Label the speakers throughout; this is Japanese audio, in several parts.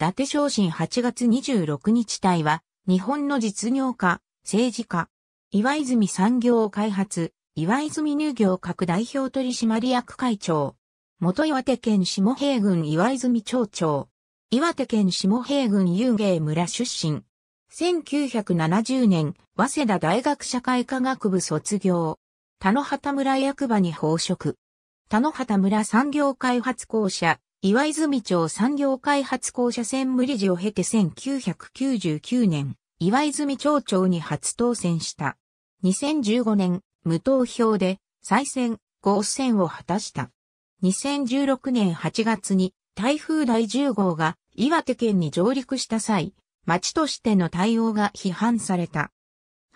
Speaker 1: 達昇進8月26日隊は、日本の実業家、政治家、岩泉産業開発、岩泉乳業各代表取締役会長、元岩手県下平郡岩泉町長、岩手県下平郡遊芸村出身、1970年、早稲田大学社会科学部卒業、田野畑村役場に報職、田野畑村産業開発公社、岩泉町産業開発公社専務理事を経て1999年、岩泉町長に初当選した。2015年、無投票で再選、合選を果たした。2016年8月に台風第10号が岩手県に上陸した際、町としての対応が批判された。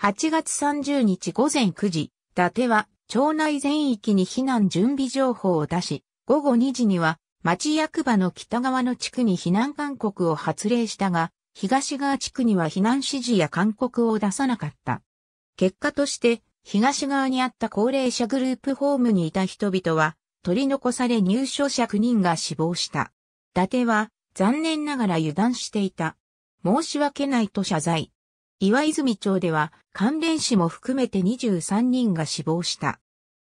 Speaker 1: 8月30日午前9時、伊達は町内全域に避難準備情報を出し、午後2時には町役場の北側の地区に避難勧告を発令したが、東側地区には避難指示や勧告を出さなかった。結果として、東側にあった高齢者グループホームにいた人々は、取り残され入所者9人が死亡した。伊達は、残念ながら油断していた。申し訳ないと謝罪。岩泉町では、関連死も含めて23人が死亡した。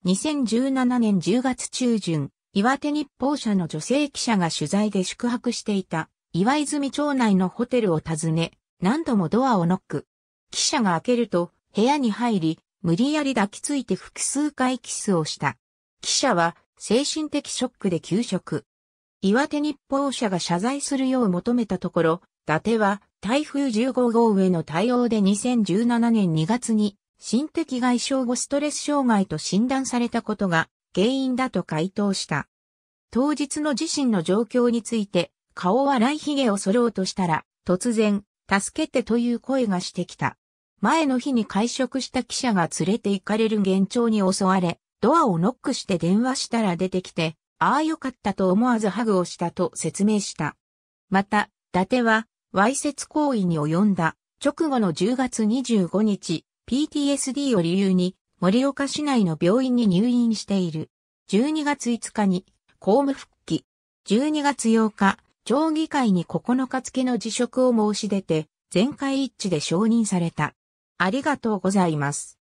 Speaker 1: 2017年10月中旬、岩手日報社の女性記者が取材で宿泊していた岩泉町内のホテルを訪ね、何度もドアをノック。記者が開けると部屋に入り、無理やり抱きついて複数回キスをした。記者は精神的ショックで休職。岩手日報社が謝罪するよう求めたところ、伊達は台風15号への対応で2017年2月に心的外傷後ストレス障害と診断されたことが原因だと回答した。当日の自身の状況について、顔はヒ髭を剃ろうとしたら、突然、助けてという声がしてきた。前の日に会食した記者が連れて行かれる幻聴に襲われ、ドアをノックして電話したら出てきて、ああよかったと思わずハグをしたと説明した。また、伊達は、わいせつ行為に及んだ、直後の10月25日、PTSD を理由に、盛岡市内の病院に入院している。12月5日に公務復帰。12月8日、町議会に9日付の辞職を申し出て、全会一致で承認された。ありがとうございます。